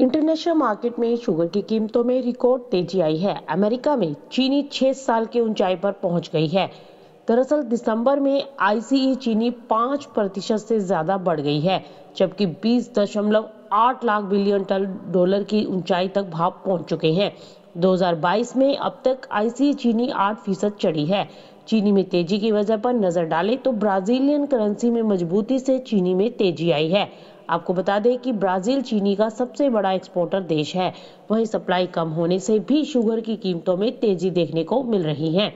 international market में sugar की कीमतों में रिकॉर्ड तेजी आई है अमेरिका में चीनी छह साल की ऊंचाई पर पहुंच गई है दरअसल दिसंबर में आईसीई चीनी पाँच प्रतिशत से ज़्यादा बढ़ गई है जबकि बीस दशमलव आठ लाख बिलियन टन डॉलर की ऊंचाई तक भाव पहुंच चुके हैं 2022 में अब तक आईसीई चीनी आठ फीसद चढ़ी है चीनी में तेजी की वजह पर नजर डालें तो ब्राजीलियन करेंसी में मजबूती से चीनी में तेजी आई है आपको बता दें कि ब्राज़ील चीनी का सबसे बड़ा एक्सपोर्टर देश है वहीं सप्लाई कम होने से भी शुगर की कीमतों में तेजी देखने को मिल रही है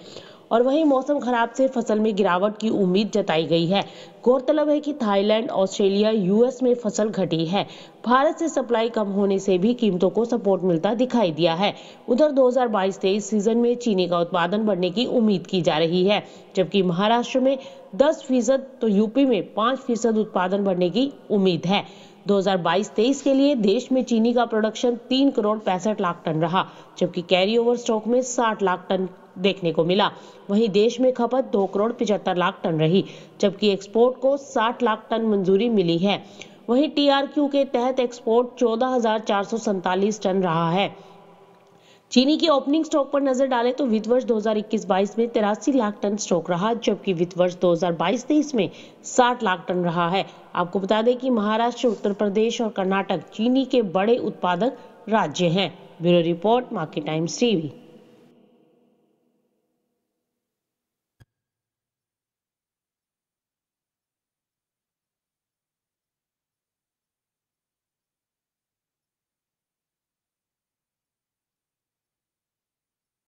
और वहीं मौसम खराब से फसल में गिरावट की उम्मीद जताई गई है गौरतलब है कि थाईलैंड ऑस्ट्रेलिया यूएस में फसल घटी है भारत से सप्लाई कम होने से भी कीमतों को सपोर्ट मिलता दिखाई दिया है उधर 2022-23 सीजन में चीनी का उत्पादन बढ़ने की उम्मीद की जा रही है जबकि महाराष्ट्र में 10 फीसद तो यूपी में 5 फीसद उत्पादन बढ़ने की उम्मीद है 2022-23 के लिए देश में चीनी का प्रोडक्शन तीन करोड़ पैंसठ लाख टन रहा जबकि कैरी ओवर स्टॉक में 60 लाख टन देखने को मिला वहीं देश में खपत दो करोड़ पिचहत्तर लाख टन रही जबकि एक्सपोर्ट को 60 लाख टन मंजूरी मिली है वहीं टीआरक्यू के तहत एक्सपोर्ट चौदह टन रहा है चीनी के ओपनिंग स्टॉक पर नजर डालें तो वित्त वर्ष 2021-22 में तिरासी लाख टन स्टॉक रहा जबकि वित्त वर्ष 2022-23 में 60 लाख टन रहा है आपको बता दें कि महाराष्ट्र उत्तर प्रदेश और कर्नाटक चीनी के बड़े उत्पादक राज्य हैं bureau report Market Times TV